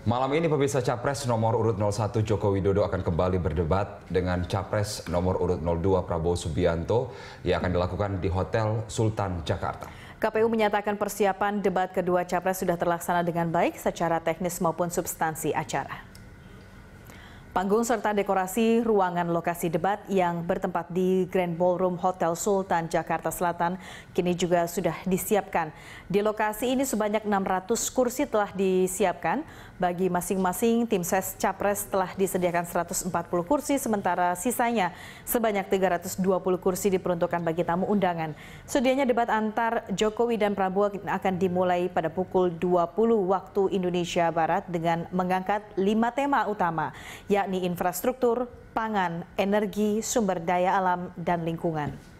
Malam ini pemirsa Capres nomor urut 01 Joko Widodo akan kembali berdebat dengan Capres nomor urut 02 Prabowo Subianto yang akan dilakukan di Hotel Sultan Jakarta. KPU menyatakan persiapan debat kedua Capres sudah terlaksana dengan baik secara teknis maupun substansi acara. Panggung serta dekorasi ruangan lokasi debat yang bertempat di Grand Ballroom Hotel Sultan Jakarta Selatan kini juga sudah disiapkan. Di lokasi ini sebanyak 600 kursi telah disiapkan. Bagi masing-masing tim ses capres telah disediakan 140 kursi sementara sisanya sebanyak 320 kursi diperuntukkan bagi tamu undangan. Sedianya debat antar Jokowi dan Prabowo akan dimulai pada pukul 20 waktu Indonesia Barat dengan mengangkat lima tema utama yang yakni infrastruktur, pangan, energi, sumber daya alam, dan lingkungan.